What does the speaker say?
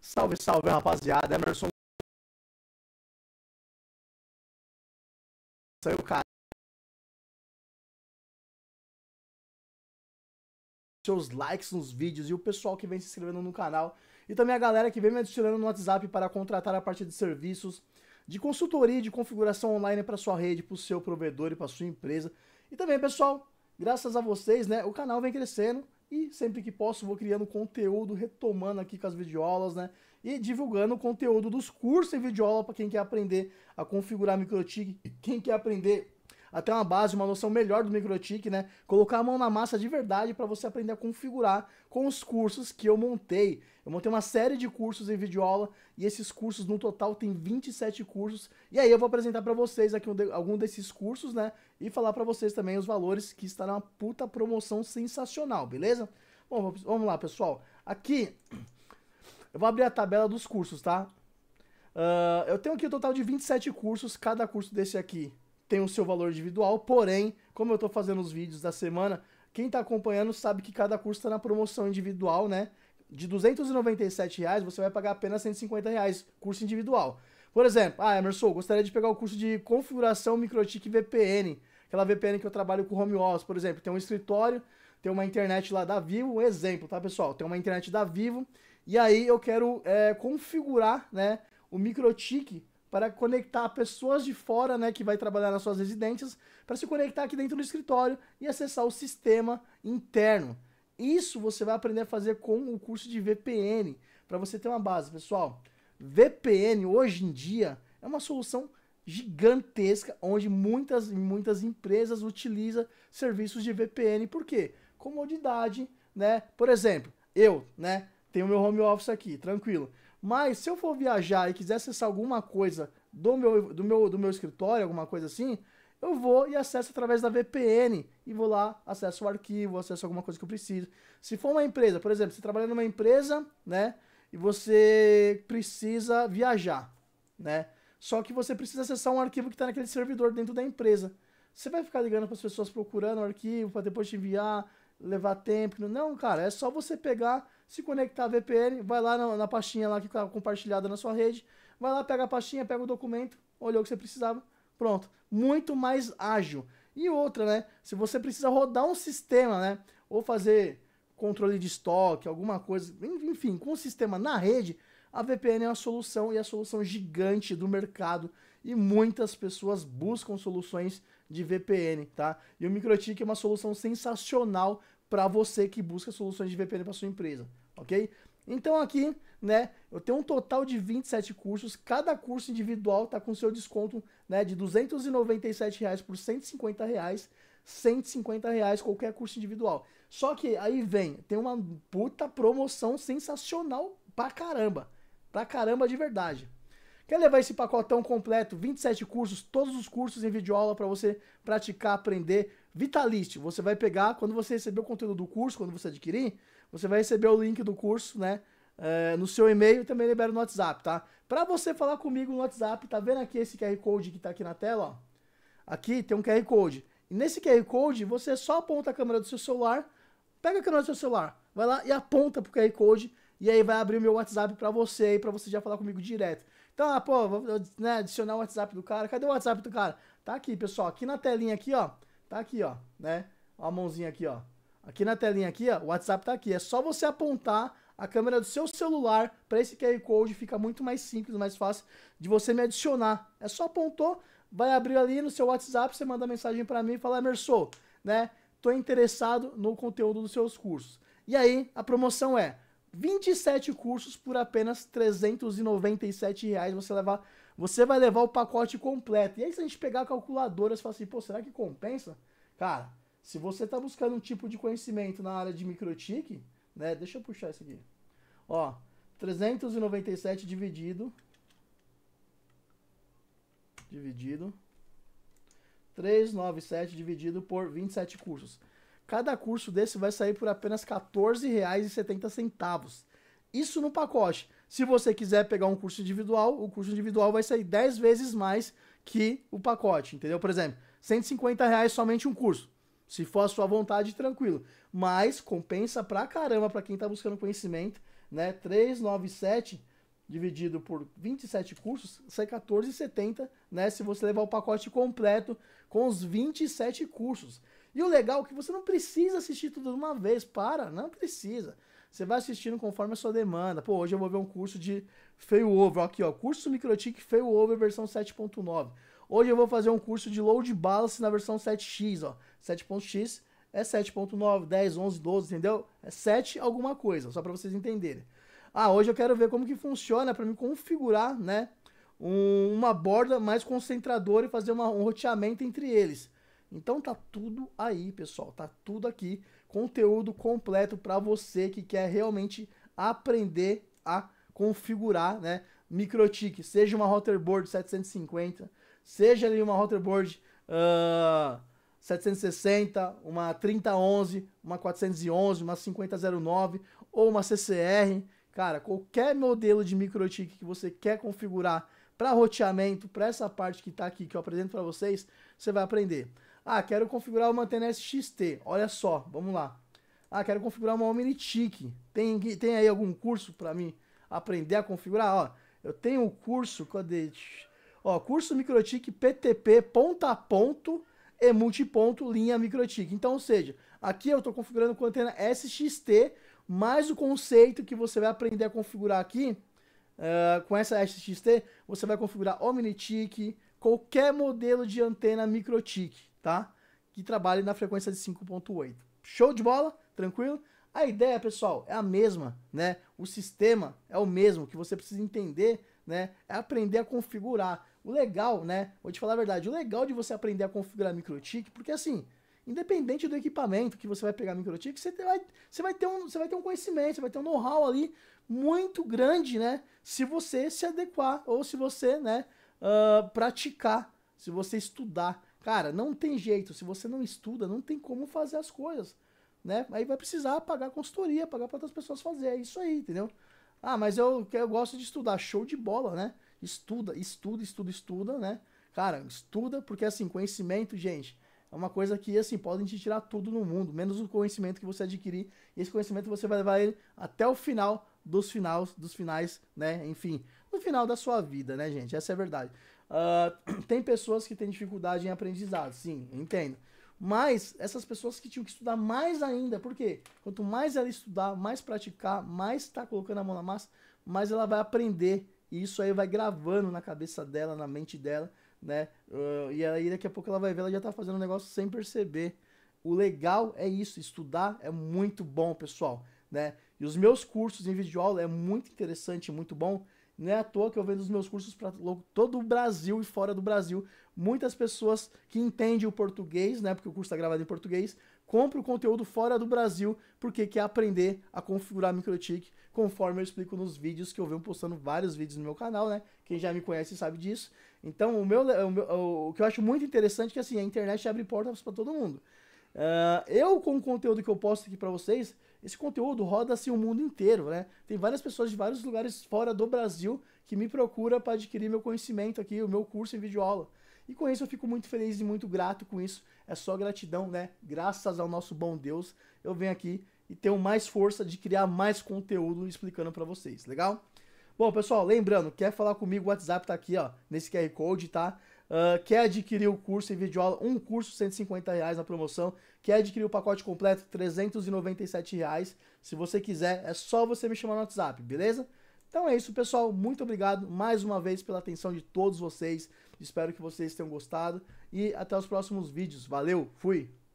Salve, salve, rapaziada. Emerson. Saiu, cara. Seus likes nos vídeos e o pessoal que vem se inscrevendo no canal. E também a galera que vem me adicionando no WhatsApp para contratar a parte de serviços de consultoria de configuração online para sua rede, para o seu provedor e para sua empresa. E também, pessoal, graças a vocês, né, o canal vem crescendo. E sempre que posso, vou criando conteúdo, retomando aqui com as videoaulas, né? E divulgando o conteúdo dos cursos em videoaula para quem quer aprender a configurar MikroTik, quem quer aprender até uma base, uma noção melhor do MicroTik, né? Colocar a mão na massa de verdade para você aprender a configurar com os cursos que eu montei. Eu montei uma série de cursos em videoaula e esses cursos no total tem 27 cursos. E aí eu vou apresentar para vocês aqui um de, algum desses cursos, né? E falar para vocês também os valores que estará uma puta promoção sensacional, beleza? Bom, vamos lá, pessoal. Aqui eu vou abrir a tabela dos cursos, tá? Uh, eu tenho aqui o um total de 27 cursos, cada curso desse aqui tem o seu valor individual, porém, como eu estou fazendo os vídeos da semana, quem está acompanhando sabe que cada curso está na promoção individual, né? De 297 reais você vai pagar apenas 150 reais, curso individual. Por exemplo, ah, Emerson, gostaria de pegar o curso de configuração microtik VPN, aquela VPN que eu trabalho com home office, por exemplo, tem um escritório, tem uma internet lá da Vivo, um exemplo, tá, pessoal? Tem uma internet da Vivo, e aí eu quero é, configurar, né, o microtik para conectar pessoas de fora, né, que vai trabalhar nas suas residências, para se conectar aqui dentro do escritório e acessar o sistema interno. Isso você vai aprender a fazer com o curso de VPN, para você ter uma base, pessoal. VPN hoje em dia é uma solução gigantesca onde muitas muitas empresas utilizam serviços de VPN, por quê? Comodidade, né? Por exemplo, eu, né, tenho meu home office aqui, tranquilo. Mas se eu for viajar e quiser acessar alguma coisa do meu, do meu, do meu escritório, alguma coisa assim, eu vou e acesso através da VPN e vou lá, acesso o arquivo, acesso alguma coisa que eu preciso. Se for uma empresa, por exemplo, você trabalha numa empresa, né? E você precisa viajar, né? Só que você precisa acessar um arquivo que está naquele servidor dentro da empresa. Você vai ficar ligando para as pessoas procurando o arquivo para depois te enviar, levar tempo. Não, cara, é só você pegar se conectar a VPN, vai lá na, na pastinha lá que está compartilhada na sua rede, vai lá, pega a pastinha, pega o documento, olhou o que você precisava, pronto. Muito mais ágil. E outra, né? Se você precisa rodar um sistema, né? Ou fazer controle de estoque, alguma coisa, enfim, com o sistema na rede, a VPN é uma solução e é a solução gigante do mercado e muitas pessoas buscam soluções de VPN, tá? E o MicroTik é uma solução sensacional para você que busca soluções de VPN para sua empresa, ok? Então aqui, né, eu tenho um total de 27 cursos, cada curso individual tá com seu desconto, né, de R$ 297 reais por R$ 150, reais, 150 reais qualquer curso individual. Só que aí vem, tem uma puta promoção sensacional pra caramba, pra caramba de verdade. Quer levar esse pacotão completo, 27 cursos, todos os cursos em videoaula para você praticar, aprender, vitalício. Você vai pegar, quando você receber o conteúdo do curso, quando você adquirir, você vai receber o link do curso, né? É, no seu e-mail e também libera no WhatsApp, tá? Pra você falar comigo no WhatsApp, tá vendo aqui esse QR Code que tá aqui na tela, ó? Aqui tem um QR Code. E nesse QR Code, você só aponta a câmera do seu celular, pega a câmera do seu celular, vai lá e aponta pro QR Code e aí vai abrir o meu WhatsApp pra você aí, pra você já falar comigo direto. Então, ah, pô, vou né, adicionar o WhatsApp do cara. Cadê o WhatsApp do cara? Tá aqui, pessoal. Aqui na telinha aqui, ó. Tá aqui, ó, né? Ó a mãozinha aqui, ó. Aqui na telinha aqui, ó, o WhatsApp tá aqui. É só você apontar a câmera do seu celular para esse QR Code, fica muito mais simples, mais fácil de você me adicionar. É só apontou, vai abrir ali no seu WhatsApp, você manda mensagem para mim e fala: "Emerson, né? Tô interessado no conteúdo dos seus cursos". E aí, a promoção é 27 cursos por apenas 397 reais. Você, levar, você vai levar o pacote completo. E aí, se a gente pegar a calculadora e falar assim, pô, será que compensa? Cara, se você está buscando um tipo de conhecimento na área de microtique, né? Deixa eu puxar isso aqui. Ó, 397 dividido. Dividido. 397 dividido por 27 cursos. Cada curso desse vai sair por apenas R$ Isso no pacote. Se você quiser pegar um curso individual, o curso individual vai sair 10 vezes mais que o pacote, entendeu? Por exemplo, 150 reais somente um curso. Se for a sua vontade, tranquilo. Mas compensa pra caramba pra quem tá buscando conhecimento, né? 397 dividido por 27 cursos, sai 14,70, né? Se você levar o pacote completo com os 27 cursos. E o legal é que você não precisa assistir tudo de uma vez, para, não precisa. Você vai assistindo conforme a sua demanda. Pô, hoje eu vou ver um curso de failover, aqui ó, curso Microtik failover versão 7.9. Hoje eu vou fazer um curso de load balance na versão 7x, ó. 7.x é 7.9, 10, 11, 12, entendeu? É 7 alguma coisa, só para vocês entenderem. Ah, hoje eu quero ver como que funciona para me configurar, né, um, uma borda mais concentradora e fazer uma, um roteamento entre eles. Então tá tudo aí, pessoal, tá tudo aqui, conteúdo completo para você que quer realmente aprender a configurar, né, microtique. seja uma routerboard 750, seja ali uma routerboard uh, 760, uma 3011, uma 411, uma 5009 ou uma CCR, cara, qualquer modelo de microtique que você quer configurar para roteamento, para essa parte que está aqui que eu apresento para vocês, você vai aprender. Ah, quero configurar uma TNS XT. Olha só, vamos lá. Ah, quero configurar uma OmniTik. Tem, tem aí algum curso para mim aprender a configurar? Ó, eu tenho o um curso, cadê? Ó, curso MicroTik PTP ponta a ponto e multiponto linha MicroTik. Então, ou seja, aqui eu estou configurando com a antena SXT, mais o conceito que você vai aprender a configurar aqui, uh, com essa SXT, você vai configurar OmniTik, qualquer modelo de antena MicroTik, tá? Que trabalhe na frequência de 5.8. Show de bola? Tranquilo? A ideia, pessoal, é a mesma, né? O sistema é o mesmo, que você precisa entender, né? É aprender a configurar. O legal, né? Vou te falar a verdade, o legal de você aprender a configurar microtik, porque assim, independente do equipamento que você vai pegar microtik, você vai, você vai, ter, um, você vai ter um conhecimento, você vai ter um know-how ali muito grande, né? Se você se adequar ou se você, né, uh, praticar, se você estudar Cara, não tem jeito. Se você não estuda, não tem como fazer as coisas. Né? Aí vai precisar pagar consultoria, pagar para outras pessoas fazer. É isso aí, entendeu? Ah, mas eu, eu gosto de estudar. Show de bola, né? Estuda, estuda, estuda, estuda, né? Cara, estuda, porque assim, conhecimento, gente, é uma coisa que, assim, podem te tirar tudo no mundo, menos o conhecimento que você adquirir. E esse conhecimento você vai levar ele até o final dos finais, dos finais, né? Enfim, no final da sua vida, né, gente? Essa é a verdade. Uh, tem pessoas que têm dificuldade em aprendizado, sim, entendo. Mas essas pessoas que tinham que estudar mais ainda, porque quanto mais ela estudar, mais praticar, mais está colocando a mão na massa, mais ela vai aprender. E isso aí vai gravando na cabeça dela, na mente dela, né? Uh, e aí daqui a pouco ela vai ver, ela já está fazendo um negócio sem perceber. O legal é isso, estudar é muito bom, pessoal, né? E os meus cursos em aula é muito interessante, muito bom. Não é à toa que eu vendo os meus cursos para todo o Brasil e fora do Brasil. Muitas pessoas que entendem o português, né, porque o curso está gravado em português, compram o conteúdo fora do Brasil porque quer aprender a configurar MicroTik conforme eu explico nos vídeos que eu venho postando vários vídeos no meu canal, né? Quem já me conhece sabe disso. Então, o, meu, o, meu, o que eu acho muito interessante é que assim, a internet abre portas para todo mundo. Uh, eu, com o conteúdo que eu posto aqui para vocês, esse conteúdo roda assim o mundo inteiro, né? Tem várias pessoas de vários lugares fora do Brasil que me procuram para adquirir meu conhecimento aqui, o meu curso em videoaula. E com isso eu fico muito feliz e muito grato com isso. É só gratidão, né? Graças ao nosso bom Deus, eu venho aqui e tenho mais força de criar mais conteúdo explicando para vocês, legal? Bom, pessoal, lembrando, quer falar comigo, o WhatsApp tá aqui, ó, nesse QR Code, tá? Uh, quer adquirir o curso em videoaula, um curso, 150 reais na promoção. Quer adquirir o pacote completo, 397 reais. Se você quiser, é só você me chamar no WhatsApp, beleza? Então é isso, pessoal. Muito obrigado mais uma vez pela atenção de todos vocês. Espero que vocês tenham gostado e até os próximos vídeos. Valeu, fui!